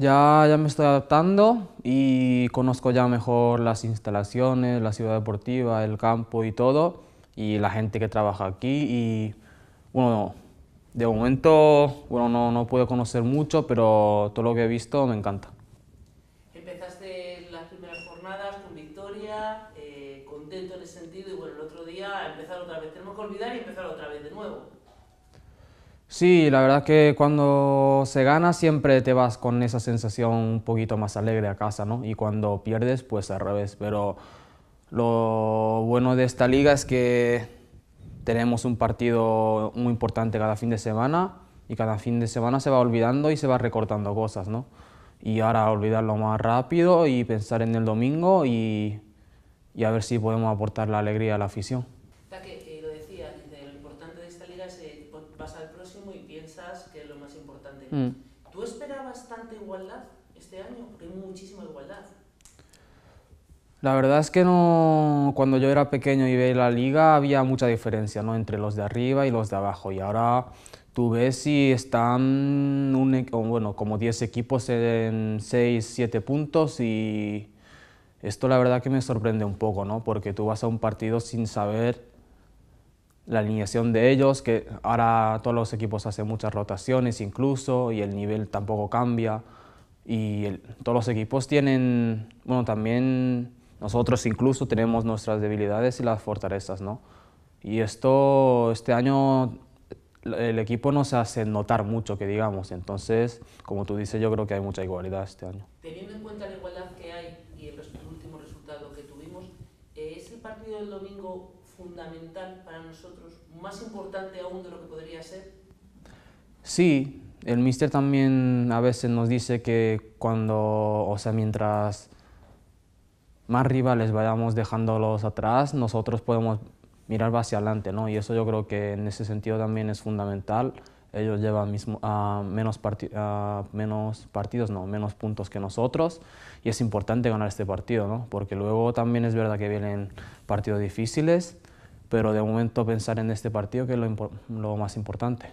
Ya, ya me estoy adaptando y conozco ya mejor las instalaciones, la ciudad deportiva, el campo y todo, y la gente que trabaja aquí. Y bueno, de momento bueno, no, puedo conocer mucho, pero todo lo que he visto me encanta. Empezaste las primeras jornadas con victoria, eh, contento en ese sentido, y bueno, el otro día empezar otra vez. Tenemos que olvidar y empezar otra vez de nuevo. Sí, la verdad que cuando se gana siempre te vas con esa sensación un poquito más alegre a casa, ¿no? Y cuando pierdes, pues al revés. Pero lo bueno de esta liga es que tenemos un partido muy importante cada fin de semana y cada fin de semana se va olvidando y se va recortando cosas, ¿no? Y ahora olvidarlo más rápido y pensar en el domingo y a ver si podemos aportar la alegría a la afición. Mm. ¿Tú esperabas tanta igualdad este año? Porque muchísima igualdad. La verdad es que no, cuando yo era pequeño y veía la liga había mucha diferencia ¿no? entre los de arriba y los de abajo. Y ahora tú ves si están bueno, como 10 equipos en 6, 7 puntos y esto la verdad que me sorprende un poco, ¿no? porque tú vas a un partido sin saber la alineación de ellos, que ahora todos los equipos hacen muchas rotaciones incluso y el nivel tampoco cambia. Y todos los equipos tienen, bueno, también nosotros incluso tenemos nuestras debilidades y las fortalezas, ¿no? Y esto, este año el equipo no se hace notar mucho, que digamos. Entonces, como tú dices, yo creo que hay mucha igualdad este año. Teniendo en cuenta la igualdad que hay y el último resultado que tuvimos, ¿es el partido del domingo fundamental para nosotros, más importante aún de lo que podría ser? Sí, el míster también a veces nos dice que cuando, o sea, mientras más rivales vayamos dejándolos atrás, nosotros podemos mirar hacia adelante, ¿no? Y eso yo creo que en ese sentido también es fundamental. Ellos llevan mismo, a ah, menos, ah, menos partidos, no, menos puntos que nosotros y es importante ganar este partido, ¿no? Porque luego también es verdad que vienen partidos difíciles pero de momento pensar en este partido que es lo, más importante.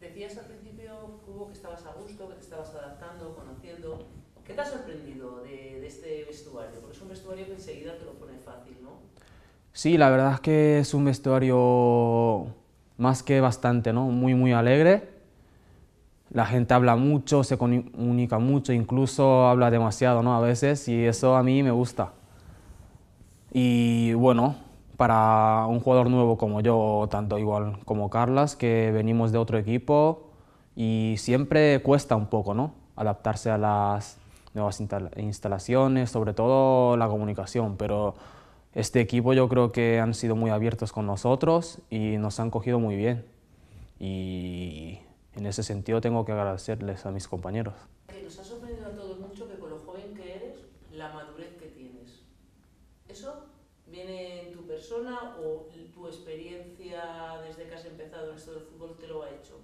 Decías al principio, Hugo, que estabas a gusto, que te estabas adaptando, conociendo. ¿Qué te ha sorprendido de, de este vestuario? Porque es un vestuario que enseguida te lo pone fácil, ¿no? Sí, la verdad es que es un vestuario más que bastante, ¿no? Muy, muy alegre. La gente habla mucho, se comunica mucho, incluso habla demasiado, ¿no? A veces, y eso a mí me gusta. Y bueno, para un jugador nuevo como yo, tanto igual como Carlas, que venimos de otro equipo y siempre cuesta un poco, ¿no? Adaptarse a las nuevas instalaciones, sobre todo la comunicación, pero este equipo yo creo que han sido muy abiertos con nosotros y nos han cogido muy bien. Y en ese sentido tengo que agradecerles a mis compañeros. viene en tu persona o tu experiencia desde que has empezado en esto del fútbol te lo ha hecho?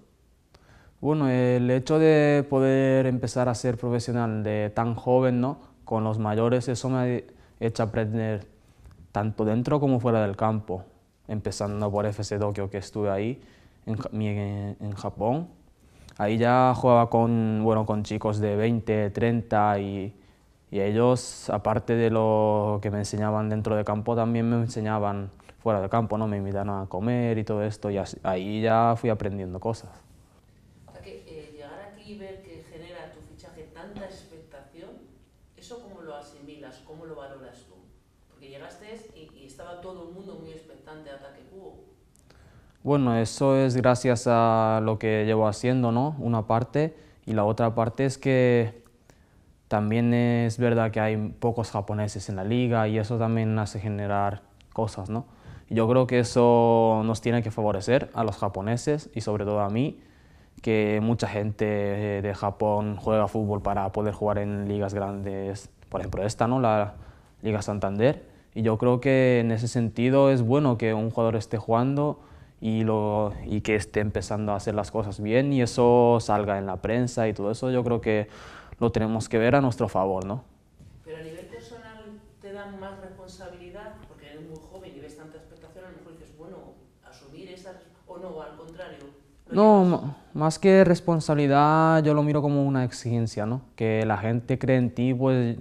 Bueno, el hecho de poder empezar a ser profesional de tan joven, ¿no? Con los mayores, eso me ha hecho aprender tanto dentro como fuera del campo. Empezando por FC Tokyo que estuve ahí, en, en Japón. Ahí ya jugaba con, bueno, con chicos de 20, 30 y y ellos, aparte de lo que me enseñaban dentro de campo, también me enseñaban fuera de campo, ¿no? Me invitan a comer y todo esto, y ahí ya fui aprendiendo cosas. Que, eh, llegar aquí y ver que genera tu fichaje tanta expectación, ¿eso cómo lo asimilas, cómo lo valoras tú? Porque llegaste y, estaba todo el mundo muy expectante a que Cubo. Bueno, eso es gracias a lo que llevo haciendo, ¿no? Una parte, y la otra parte es que también es verdad que hay pocos japoneses en la liga y eso también hace generar cosas, ¿no? Yo creo que eso nos tiene que favorecer a los japoneses y sobre todo a mí, que mucha gente eh, de Japón juega fútbol para poder jugar en ligas grandes, por ejemplo esta, ¿no? La Liga Santander. Y yo creo que en ese sentido es bueno que un jugador esté jugando y, lo, y que esté empezando a hacer las cosas bien y eso salga en la prensa y todo eso. Yo creo que lo tenemos que ver a nuestro favor, ¿no? Pero a nivel personal te dan más responsabilidad, porque eres muy joven y ves tanta expectación, a lo mejor dices, bueno, asumir esas, o no, al contrario. No, más que responsabilidad, yo lo miro como una exigencia, ¿no? Que la gente cree en ti, pues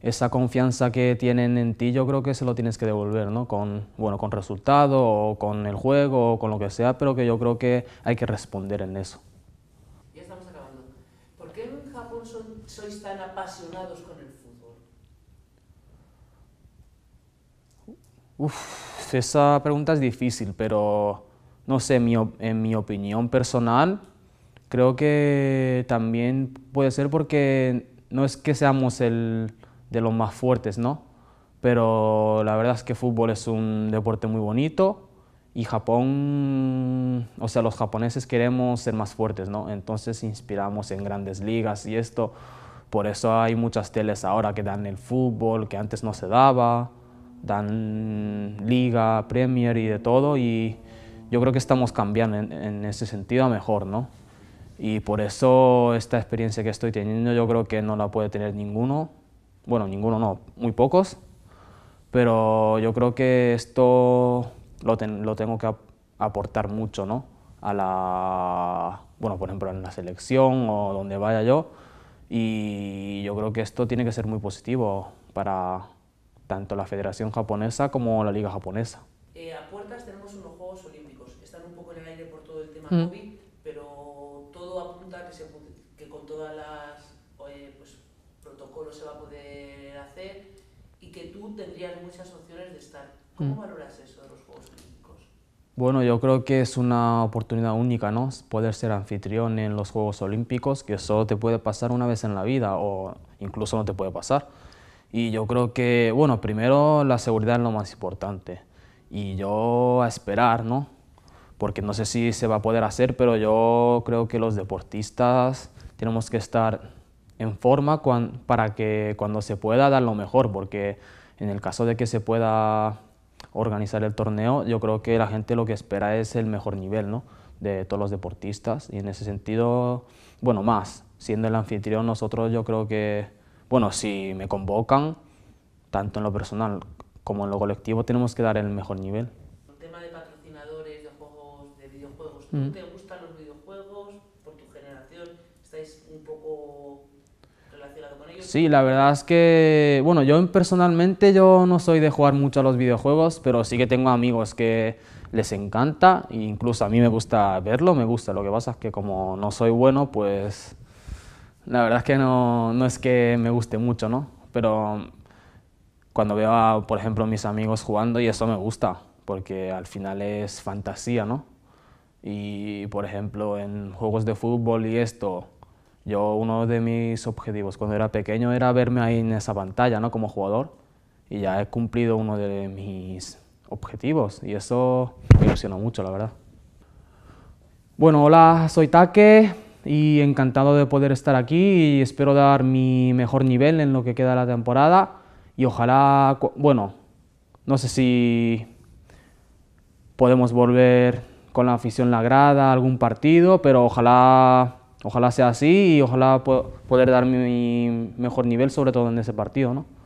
esa confianza que tienen en ti, yo creo que se lo tienes que devolver, ¿no? Con, bueno, con resultado o con el juego o con lo que sea, pero que yo creo que hay que responder en eso. apasionados con el fútbol? Uf, esa pregunta es difícil, pero no sé, mi, en mi opinión personal, creo que también puede ser porque no es que seamos el de los más fuertes, ¿no? Pero la verdad es que fútbol es un deporte muy bonito y Japón, o sea, los japoneses queremos ser más fuertes, ¿no? Entonces inspiramos en grandes ligas y esto, por eso hay muchas teles ahora que dan el fútbol, que antes no se daba, dan liga, premier y de todo, y yo creo que estamos cambiando en, ese sentido a mejor, ¿no? Y por eso esta experiencia que estoy teniendo yo creo que no la puede tener ninguno, bueno, ninguno no, muy pocos, pero yo creo que esto lo, tengo que aportar mucho, A la, bueno, por ejemplo, en la selección o donde vaya yo, y yo creo que esto tiene que ser muy positivo para tanto la Federación Japonesa como la Liga Japonesa. Eh, a puertas tenemos unos Juegos Olímpicos. Están un poco en el aire por todo el tema mm. COVID, pero todo apunta que, con todas las eh, pues, protocolos se va a poder hacer y que tú tendrías muchas opciones de estar. ¿Cómo mm. valoras bueno, yo creo que es una oportunidad única, ¿no? Poder ser anfitrión en los Juegos Olímpicos, que eso te puede pasar una vez en la vida o incluso no te puede pasar. Y yo creo que, bueno, primero la seguridad es lo más importante. Y yo a esperar, ¿no? Porque no sé si se va a poder hacer, pero yo creo que los deportistas tenemos que estar en forma para que cuando se pueda dar lo mejor, porque en el caso de que se pueda organizar el torneo, yo creo que la gente lo que espera es el mejor nivel ¿no? de todos los deportistas y en ese sentido, bueno, más, siendo el anfitrión nosotros yo creo que, bueno, si me convocan, tanto en lo personal como en lo colectivo, tenemos que dar el mejor nivel. El tema de patrocinadores, de videojuegos, mm. Sí, la verdad es que, bueno, yo personalmente yo no soy de jugar mucho a los videojuegos, pero sí que tengo amigos que les encanta, e incluso a mí me gusta verlo, me gusta, lo que pasa es que como no soy bueno, pues la verdad es que no, no es que me guste mucho, ¿no? Pero cuando veo, por ejemplo, a mis amigos jugando y eso me gusta, porque al final es fantasía, ¿no? Y, por ejemplo, en juegos de fútbol y esto, yo uno de mis objetivos cuando era pequeño era verme ahí en esa pantalla, ¿no? Como jugador. Y ya he cumplido uno de mis objetivos y eso me ilusiona mucho, la verdad. Bueno, hola, soy taque y encantado de poder estar aquí y espero dar mi mejor nivel en lo que queda la temporada y ojalá, bueno, no sé si podemos volver con la afición Lagrada a algún partido, pero ojalá ojalá sea así y ojalá poder dar mi mejor nivel, sobre todo en ese partido, ¿no?